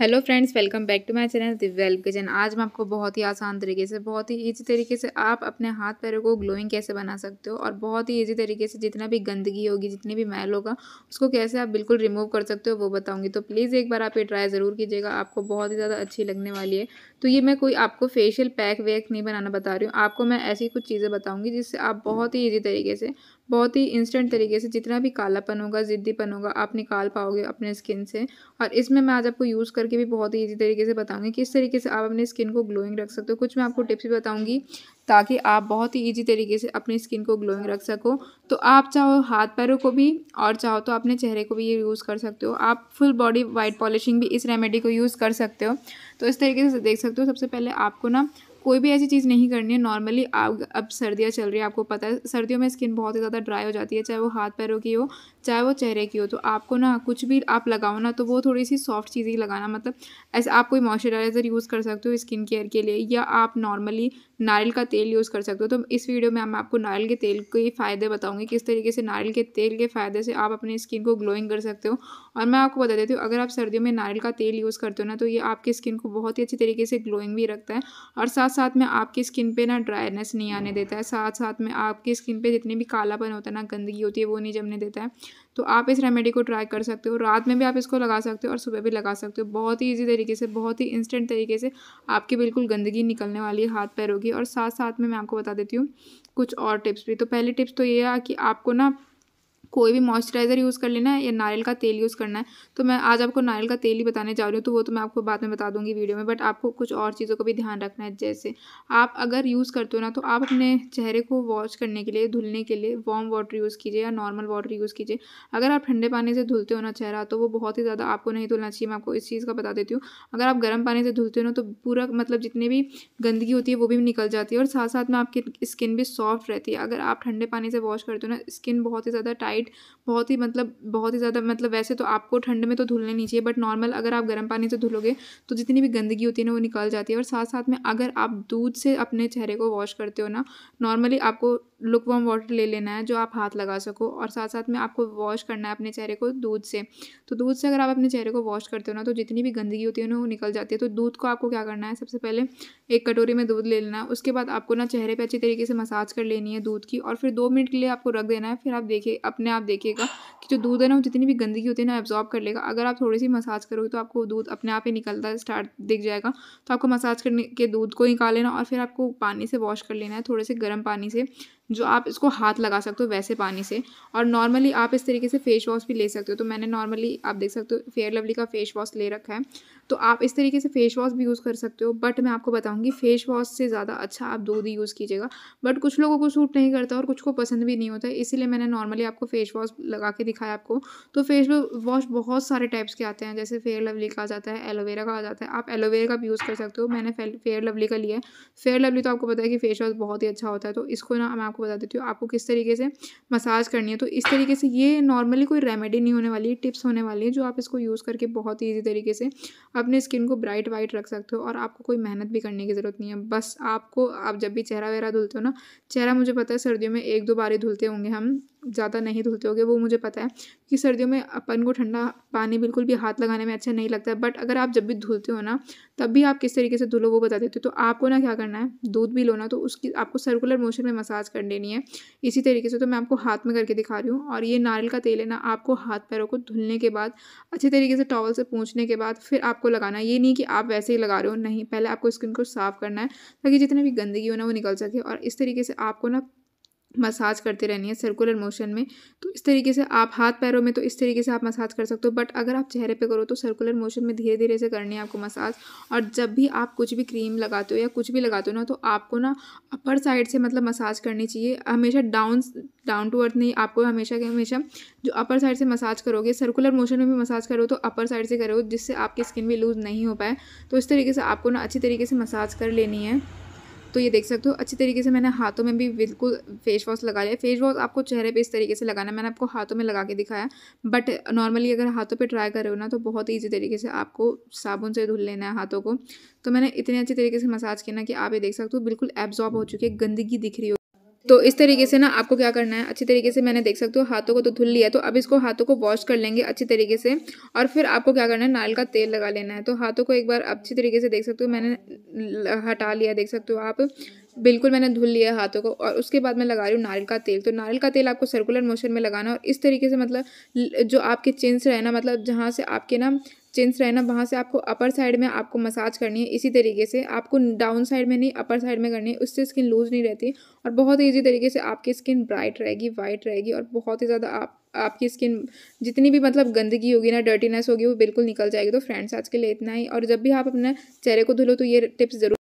hello friends welcome back to my channel Divya kitchen आज मैं आपको बहुत ही आसान तरीके से बहुत ही इजी तरीके से आप अपने हाथ पैरों को ग्लोइंग कैसे बना सकते हो और बहुत ही इजी तरीके से जितना भी गंदगी होगी जितने भी मैल होगा उसको कैसे आप बिल्कुल रिमूव कर सकते हो वो बताऊंगी तो प्लीज़ एक बार आप ये ट्राई ज़रूर कीजिएगा आपको बहुत ही ज़्यादा अच्छी लगने वाली है तो ये मैं कोई आपको फेशियल पैक वैक नहीं बनाना बता रही हूँ आपको मैं ऐसी कुछ चीज़ें बताऊँगी जिससे आप बहुत ही ईजी तरीके से बहुत ही इंस्टेंट तरीके से जितना भी कालापन होगा ज़िद्दीपन होगा आप निकाल पाओगे अपने स्किन से और इसमें मैं आज आपको यूज़ करके भी बहुत ही ईजी तरीके से बताऊँगी किस तरीके से आप अपने स्किन को ग्लोइंग रख सकते हो कुछ मैं आपको टिप्स भी बताऊँगी ताकि आप बहुत ही ईजी तरीके से अपनी स्किन को ग्लोइंग रख सको तो आप चाहो हाथ पैरों को भी और चाहो तो अपने चेहरे को भी ये यूज़ कर सकते हो आप फुल बॉडी वाइट पॉलिशिंग भी इस रेमेडी को यूज़ कर सकते हो तो इस तरीके से देख सकते हो सबसे पहले आपको ना कोई भी ऐसी चीज़ नहीं करनी है नॉर्मली अब अब सर्दियाँ चल रही है आपको पता है सर्दियों में स्किन बहुत ही ज़्यादा ड्राई हो जाती है चाहे वो हाथ पैरों की हो चाहे वो चेहरे की हो तो आपको ना कुछ भी आप लगाओ ना तो वो थोड़ी सी सॉफ्ट चीज़ ही लगाना मतलब ऐसे आप कोई मॉइस्चराइज़र यूज़ कर सकते हो स्किन केयर के लिए या आप नॉर्मली नारियल का तेल यूज़ कर सकते हो तो इस वीडियो में मैं आपको नारियल के तेल के फ़ायदे बताऊँगी किस तरीके से नारियल के तेल के फ़ायदे से आप अपनी स्किन को ग्लोइंग कर सकते हो और मैं आपको बता देती हूँ अगर आप सर्दियों में नारियल का तेल यूज़ करते हो ना तो ये आपकी स्किन को बहुत ही अच्छी तरीके से ग्लोइंग भी रखता है और साथ साथ में आपकी स्किन पे ना ड्राइनेस नहीं आने देता है साथ साथ में आपकी स्किन पे जितने भी कालापन होता है ना गंदगी होती है वो नहीं जमने देता है तो आप इस रेमेडी को ट्राई कर सकते हो रात में भी आप इसको लगा सकते हो और सुबह भी लगा सकते हो बहुत ही ईजी तरीके से बहुत ही इंस्टेंट तरीके से आपकी बिल्कुल गंदगी निकलने वाली है हाथ पैरों की और साथ साथ में मैं आपको बता देती हूँ कुछ और टिप्स भी तो पहली टिप्स तो ये है कि आपको ना कोई भी मॉइस्चराइज़र यूज़ कर लेना है या नारियल का तेल यूज़ करना है तो मैं आज आपको नारियल का तेल ही बताने जा रही हूँ तो वो तो मैं आपको बाद में बता दूँगी वीडियो में बट आपको कुछ और चीज़ों का भी ध्यान रखना है जैसे आप अगर यूज़ करते हो ना तो आप अपने चेहरे को वॉश करने के लिए धुलने के लिए वार्म वाटर यूज़ कीजिए या नॉर्मल वाटर यूज़ कीजिए अगर आप ठंडे पानी से धुलते हो ना चेहरा तो वो बहुत ही ज़्यादा आपको नहीं धुलना चाहिए मैं आपको इस चीज़ का बता देती हूँ अगर आप गर्म पानी से धुलते हो ना तो पूरा मतलब जितनी भी गंदगी होती है वो भी निकल जाती है और साथ साथ में आपकी स्किन भी सॉफ्ट रहती है अगर आप ठंडे पानी से वॉश करते हो ना स्किन बहुत ही ज़्यादा टाइट लाइट बहुत ही मतलब बहुत ही ज़्यादा मतलब वैसे तो आपको ठंड में तो धुलने नहीं चाहिए बट नॉर्मल अगर आप गर्म पानी से धुलोगे तो जितनी भी गंदगी होती है ना वो निकल जाती है और साथ साथ में अगर आप दूध से अपने चेहरे को वॉश करते हो ना नॉर्मली आपको लुक वॉम वाटर ले लेना है जो आप हाथ लगा सको और साथ साथ में आपको वॉश करना है अपने चेहरे को दूध से तो दूध से अगर आप अपने चेहरे को वॉश करते हो ना तो जितनी भी गंदगी होती है ना वो निकल जाती है तो दूध को आपको क्या करना है सबसे पहले एक कटोरी में दूध ले लेना है उसके बाद आपको ना चेहरे पर अच्छी तरीके से मसाज कर लेनी है दूध की और फिर दो मिनट के लिए आपको रख देना है फिर आप देखिए अपने अपने आप देखिएगा कि जो दूध है ना वो जितनी भी गंदगी होती है ना एब्जॉर्ब कर लेगा अगर आप थोड़ी सी मसाज करोगे तो आपको दूध अपने आप ही निकलता स्टार्ट दिख जाएगा तो आपको मसाज करने के दूध को निकाल लेना और फिर आपको पानी से वॉश कर लेना है थोड़े से गर्म पानी से जो आप इसको हाथ लगा सकते हो वैसे पानी से और नॉर्मली आप इस तरीके से फेस वॉश भी ले सकते हो तो मैंने नॉर्मली आप देख सकते हो फेयर लवली का फेस वॉश ले रखा है तो आप इस तरीके से फेस वॉश भी यूज़ कर सकते हो बट मैं आपको बताऊँगी फेस वॉश से ज़्यादा अच्छा आप दूध ही यूज़ कीजिएगा बट कुछ लोगों को सूट नहीं करता और कुछ को पसंद भी नहीं होता इसीलिए मैंने नॉर्मली आपको फेस वॉश लगा के दिखाया आपको तो फेस वॉश बहुत सारे टाइप्स के आते हैं जैसे फेयर लवली का आ जाता है एलोवेरा का आ जाता है आप एलोवेरा का भी यूज़ कर सकते हो मैंने फेयर लवली का लिया है फेयर लवली तो आपको पता है कि फेस वॉश बहुत ही अच्छा होता है तो इसको ना मैं आपको आपको बता देती हूँ आपको किस तरीके से मसाज करनी है तो इस तरीके से ये नॉर्मली कोई रेमेडी नहीं होने वाली टिप्स होने वाली है जो आप इसको यूज़ करके बहुत ईजी तरीके से अपने स्किन को ब्राइट वाइट रख सकते हो और आपको कोई मेहनत भी करने की ज़रूरत नहीं है बस आपको आप जब भी चेहरा वेहरा धुलते हो ना चेहरा मुझे पता है सर्दियों में एक दो बार ही धुलते होंगे हम ज़्यादा नहीं धुलते होगे वो मुझे पता है कि सर्दियों में अपन को ठंडा पानी बिल्कुल भी हाथ लगाने में अच्छा नहीं लगता है बट अगर आप जब भी धुलते हो ना तब भी आप किस तरीके से धुलो वो बता देते हो तो आपको ना क्या करना है दूध भी लो ना तो उसकी आपको सर्कुलर मोशन में मसाज कर देनी है इसी तरीके से तो मैं आपको हाथ में करके दिखा रही हूँ और ये नारियल का तेल है ना आपको हाथ पैरों को धुलने के बाद अच्छे तरीके से टॉवल से पूछने के बाद फिर आपको लगाना ये नहीं कि आप वैसे ही लगा रहे हो नहीं पहले आपको स्किन को साफ़ करना है ताकि जितनी भी गंदगी हो ना वो निकल सके और इस तरीके से आपको ना मसाज करते रहनी है सर्कुलर मोशन में तो इस तरीके से आप हाथ पैरों में तो इस तरीके से आप मसाज कर सकते हो बट अगर आप चेहरे पे करो तो सर्कुलर मोशन में धीरे धीरे से करनी है आपको मसाज और जब भी आप कुछ भी क्रीम लगाते हो या कुछ भी लगाते हो ना तो आपको ना अपर साइड से मतलब मसाज करनी चाहिए हमेशा डाउन डाउन टू अर्थ नहीं आपको हमेशा के हमेशा जो अपर साइड से मसाज करोगे सर्कुलर मोशन में भी मसाज करो तो अपर साइड से करो जिससे आपकी स्किन भी लूज़ नहीं हो पाए तो इस तरीके से आपको ना अच्छी तरीके से मसाज कर लेनी है तो ये देख सकते हो अच्छी तरीके से मैंने हाथों में भी बिल्कुल फेस वॉश लगा लिया फेस वॉश आपको चेहरे पे इस तरीके से लगाना मैंने आपको हाथों में लगा के दिखाया बट नॉर्मली अगर हाथों पे ट्राई कर रहे हो ना तो बहुत ईजी तरीके से आपको साबुन से धुल लेना है हाथों को तो मैंने इतने अच्छे तरीके से मसाज किया ना कि आप ये देख सकते हो बिल्कुल एब्जॉर्ब हो चुकी है गंदगी दिख रही हो तो इस तरीके से ना आपको क्या करना है अच्छी तरीके से मैंने देख सकते हो हाथों को तो धुल लिया तो अब इसको हाथों को वॉश कर लेंगे अच्छी तरीके से और फिर आपको क्या करना है नारियल का तेल लगा लेना है तो हाथों को एक बार अच्छी तरीके से देख सकते हो मैंने हटा लिया देख सकते हो आप बिल्कुल मैंने धुल लिया हाथों को और उसके बाद मैं लगा रही हूँ नारियल का तेल तो नारियल का तेल आपको सर्कुलर मोशन में लगाना और इस तरीके से मतलब जो आपके चेंस रहे ना मतलब जहाँ से आपके ना चेंज रहना वहाँ से आपको अपर साइड में आपको मसाज करनी है इसी तरीके से आपको डाउन साइड में नहीं अपर साइड में करनी है उससे स्किन लूज़ नहीं रहती और बहुत ईजी तरीके से आपकी स्किन ब्राइट रहेगी वाइट रहेगी और बहुत ही ज़्यादा आप आपकी स्किन जितनी भी मतलब गंदगी होगी ना डर्टीनेस होगी वो बिल्कुल निकल जाएगी तो फ्रेंड्स आज के लिए इतना ही और जब भी आप अपने चेहरे को धुलो तो ये टिप्स ज़रूर